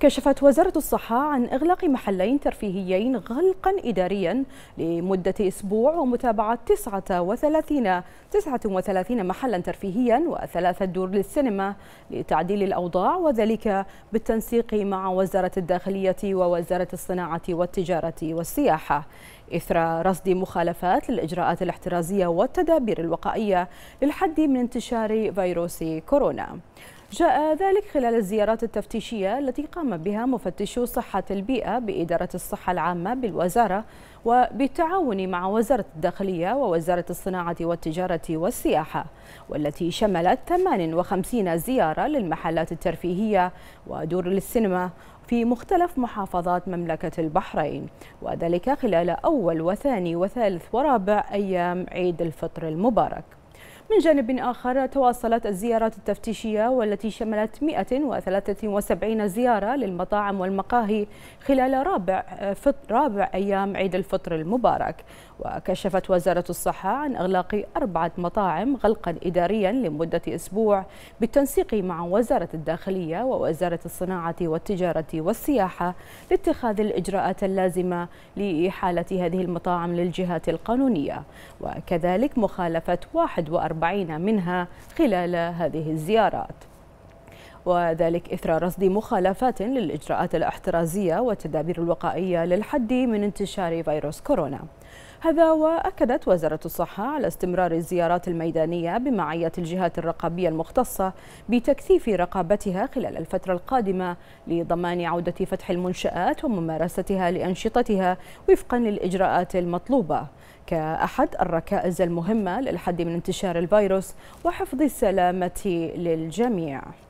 كشفت وزارة الصحة عن إغلاق محلين ترفيهيين غلقا إداريا لمدة أسبوع ومتابعة 39 39 محلا ترفيهيا وثلاثة دور للسينما لتعديل الأوضاع وذلك بالتنسيق مع وزارة الداخلية ووزارة الصناعة والتجارة والسياحة إثر رصد مخالفات للإجراءات الاحترازية والتدابير الوقائية للحد من انتشار فيروس كورونا جاء ذلك خلال الزيارات التفتيشية التي قام بها مفتشو صحة البيئة بإدارة الصحة العامة بالوزارة وبالتعاون مع وزارة الداخلية ووزارة الصناعة والتجارة والسياحة والتي شملت 58 زيارة للمحلات الترفيهية ودور للسينما في مختلف محافظات مملكة البحرين وذلك خلال أول وثاني وثالث ورابع أيام عيد الفطر المبارك من جانب آخر تواصلت الزيارات التفتيشية والتي شملت 173 زيارة للمطاعم والمقاهي خلال رابع, رابع أيام عيد الفطر المبارك وكشفت وزارة الصحة عن إغلاق أربعة مطاعم غلقا إداريا لمدة أسبوع بالتنسيق مع وزارة الداخلية ووزارة الصناعة والتجارة والسياحة لاتخاذ الإجراءات اللازمة لإحالة هذه المطاعم للجهات القانونية وكذلك مخالفة 41 40 منها خلال هذه الزيارات وذلك إثر رصد مخالفات للإجراءات الاحترازية والتدابير الوقائية للحد من انتشار فيروس كورونا هذا وأكدت وزارة الصحة على استمرار الزيارات الميدانية بمعية الجهات الرقابية المختصة بتكثيف رقابتها خلال الفترة القادمة لضمان عودة فتح المنشآت وممارستها لأنشطتها وفقا للإجراءات المطلوبة كأحد الركائز المهمة للحد من انتشار الفيروس وحفظ السلامة للجميع